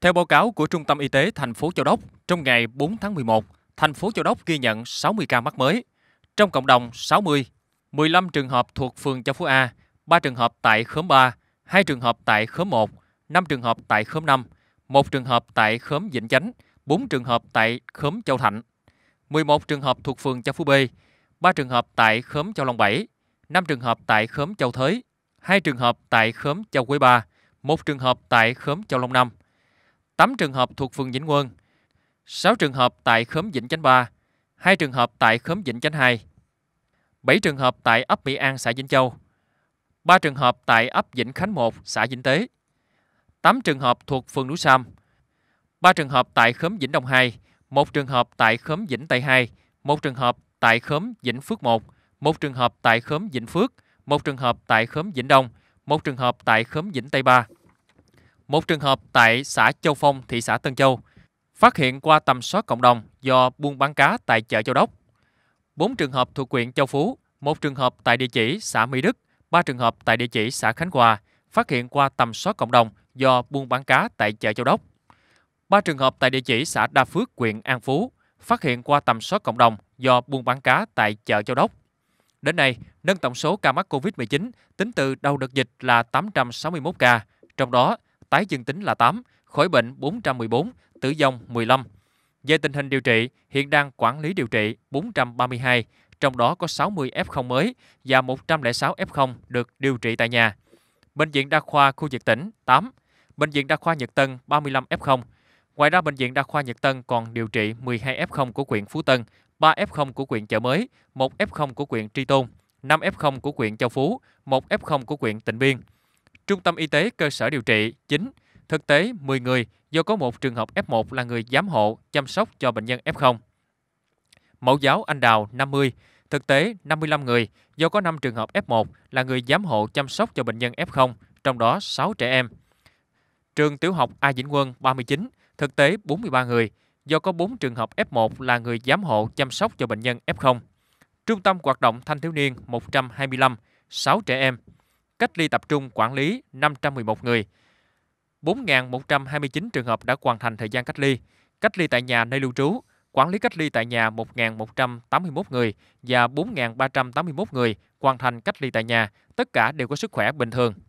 Theo báo cáo của Trung tâm Y tế thành phố Châu Đốc, trong ngày 4 tháng 11, thành phố Châu Đốc ghi nhận 60 ca mắc mới. Trong cộng đồng 60, 15 trường hợp thuộc phường Châu Phú A, 3 trường hợp tại khóm 3, 2 trường hợp tại khóm 1, 5 trường hợp tại khóm 5, 1 trường hợp tại khóm Vĩnh Chánh, 4 trường hợp tại khóm Châu Thạnh, 11 trường hợp thuộc phường Châu Phú B, 3 trường hợp tại khóm Châu Long 7, 5 trường hợp tại khóm Châu Thới, 2 trường hợp tại khóm Châu Quế Ba, 1 trường hợp tại khóm Châu Long 5, 8 trường hợp thuộc phường Vĩnh Quân, 6 trường hợp tại khóm Vĩnh Chánh 3, 2 trường hợp tại khóm Vĩnh Chánh 2, 7 trường hợp tại ấp Mỹ An, xã Vĩnh Châu, 3 trường hợp tại ấp Vĩnh Khánh 1, xã Vĩnh Tế, 8 trường hợp thuộc phường Núi Sam, 3 trường hợp tại khóm Vĩnh Đông 2, 1 trường hợp tại khóm Vĩnh Tây 2, 1 trường hợp tại khóm Vĩnh Phước 1, 1 trường hợp tại khóm Vĩnh Phước, 1 trường hợp tại khóm Vĩnh Đông, 1 trường hợp tại khóm Vĩnh Tây 3 một trường hợp tại xã Châu Phong, thị xã Tân Châu, phát hiện qua tầm soát cộng đồng do buôn bán cá tại chợ Châu Đốc. 4 trường hợp thuộc huyện Châu Phú, một trường hợp tại địa chỉ xã Mỹ Đức, 3 trường hợp tại địa chỉ xã Khánh Hòa, phát hiện qua tầm soát cộng đồng do buôn bán cá tại chợ Châu Đốc. 3 trường hợp tại địa chỉ xã Đa Phước, huyện An Phú, phát hiện qua tầm soát cộng đồng do buôn bán cá tại chợ Châu Đốc. Đến nay, nâng tổng số ca mắc COVID-19 tính từ đầu đợt dịch là 861 ca, trong đó tái dương tính là 8, khỏi bệnh 414, tử vong 15. Về tình hình điều trị, hiện đang quản lý điều trị 432, trong đó có 60 F0 mới và 106 F0 được điều trị tại nhà. Bệnh viện đa khoa khu vực tỉnh 8, Bệnh viện đa khoa Nhật Tân 35 F0. Ngoài ra, Bệnh viện đa khoa Nhật Tân còn điều trị 12 F0 của huyện Phú Tân, 3 F0 của huyện Chợ Mới, 1 F0 của huyện Tri Tôn, 5 F0 của huyện Châu Phú, 1 F0 của huyện Tịnh Biên trung tâm y tế cơ sở điều trị chính thực tế 10 người do có một trường hợp F1 là người giám hộ, chăm sóc cho bệnh nhân F0. Mẫu giáo Anh Đào 50, thực tế 55 người do có 5 trường hợp F1 là người giám hộ chăm sóc cho bệnh nhân F0, trong đó 6 trẻ em. Trường tiểu học A Vĩnh Quân 39, thực tế 43 người do có 4 trường hợp F1 là người giám hộ chăm sóc cho bệnh nhân F0. Trung tâm hoạt động thanh thiếu niên 125, 6 trẻ em cách ly tập trung quản lý 511 người. 4.129 trường hợp đã hoàn thành thời gian cách ly, cách ly tại nhà nơi lưu trú, quản lý cách ly tại nhà 1.181 người và 4.381 người hoàn thành cách ly tại nhà, tất cả đều có sức khỏe bình thường.